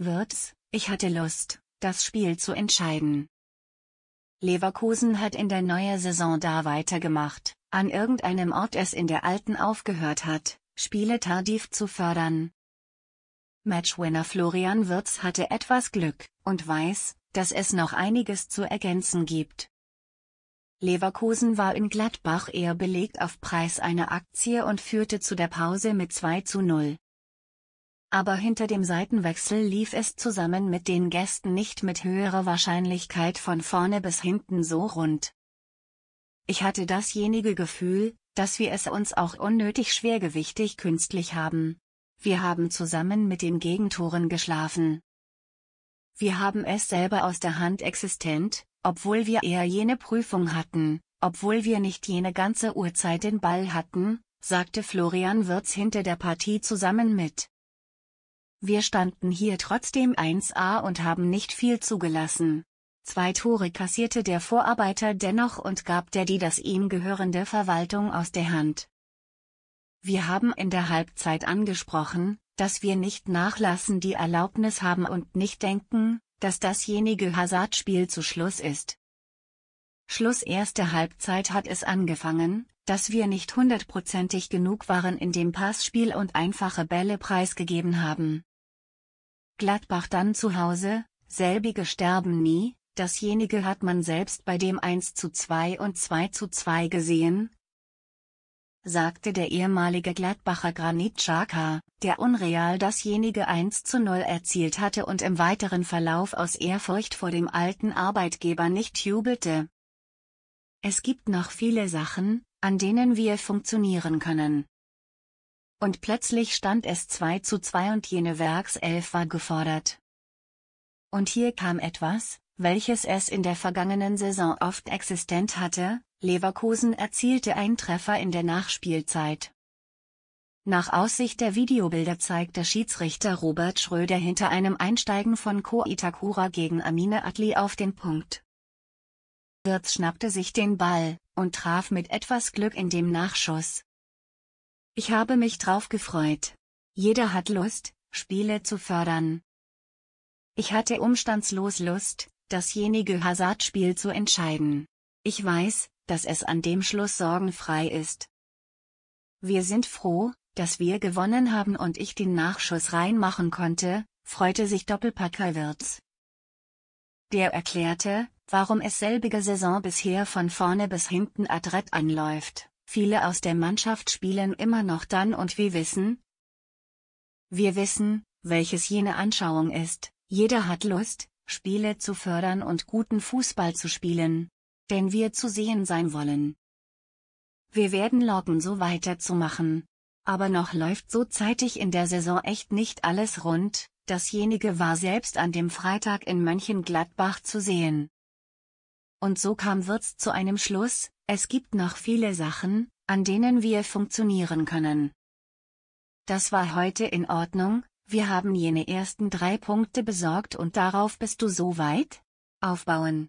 Wirtz, ich hatte Lust, das Spiel zu entscheiden. Leverkusen hat in der neuen Saison da weitergemacht, an irgendeinem Ort es in der alten aufgehört hat, Spiele tardiv zu fördern. Matchwinner Florian Wirtz hatte etwas Glück und weiß, dass es noch einiges zu ergänzen gibt. Leverkusen war in Gladbach eher belegt auf Preis einer Aktie und führte zu der Pause mit 2 zu 0 aber hinter dem Seitenwechsel lief es zusammen mit den Gästen nicht mit höherer Wahrscheinlichkeit von vorne bis hinten so rund. Ich hatte dasjenige Gefühl, dass wir es uns auch unnötig schwergewichtig künstlich haben. Wir haben zusammen mit den Gegentoren geschlafen. Wir haben es selber aus der Hand existent, obwohl wir eher jene Prüfung hatten, obwohl wir nicht jene ganze Uhrzeit den Ball hatten, sagte Florian Wirz hinter der Partie zusammen mit wir standen hier trotzdem 1A und haben nicht viel zugelassen. Zwei Tore kassierte der Vorarbeiter dennoch und gab der die das ihm gehörende Verwaltung aus der Hand. Wir haben in der Halbzeit angesprochen, dass wir nicht nachlassen die Erlaubnis haben und nicht denken, dass dasjenige Hazardspiel zu Schluss ist. Schluss erste Halbzeit hat es angefangen, dass wir nicht hundertprozentig genug waren in dem Passspiel und einfache Bälle preisgegeben haben. Gladbach dann zu Hause, selbige sterben nie, dasjenige hat man selbst bei dem 1 zu 2 und 2 zu 2 gesehen, sagte der ehemalige Gladbacher Granit Xhaka, der unreal dasjenige 1 zu 0 erzielt hatte und im weiteren Verlauf aus Ehrfurcht vor dem alten Arbeitgeber nicht jubelte. Es gibt noch viele Sachen, an denen wir funktionieren können. Und plötzlich stand es 2 zu 2 und jene Werkself war gefordert. Und hier kam etwas, welches es in der vergangenen Saison oft existent hatte, Leverkusen erzielte einen Treffer in der Nachspielzeit. Nach Aussicht der Videobilder zeigte Schiedsrichter Robert Schröder hinter einem Einsteigen von Ko Itakura gegen Amine Atli auf den Punkt. Wirtz schnappte sich den Ball und traf mit etwas Glück in dem Nachschuss. Ich habe mich drauf gefreut. Jeder hat Lust, Spiele zu fördern. Ich hatte umstandslos Lust, dasjenige Hazardspiel zu entscheiden. Ich weiß, dass es an dem Schluss sorgenfrei ist. Wir sind froh, dass wir gewonnen haben und ich den Nachschuss reinmachen konnte, freute sich Doppelpacker Wirtz. Der erklärte, warum es selbige Saison bisher von vorne bis hinten adrett anläuft. Viele aus der Mannschaft spielen immer noch dann und wir wissen, wir wissen, welches jene Anschauung ist, jeder hat Lust, Spiele zu fördern und guten Fußball zu spielen, denn wir zu sehen sein wollen. Wir werden locken so weiterzumachen. Aber noch läuft so zeitig in der Saison echt nicht alles rund, dasjenige war selbst an dem Freitag in Mönchengladbach zu sehen. Und so kam Wirtz zu einem Schluss, es gibt noch viele Sachen, an denen wir funktionieren können. Das war heute in Ordnung, wir haben jene ersten drei Punkte besorgt und darauf bist du so weit? Aufbauen.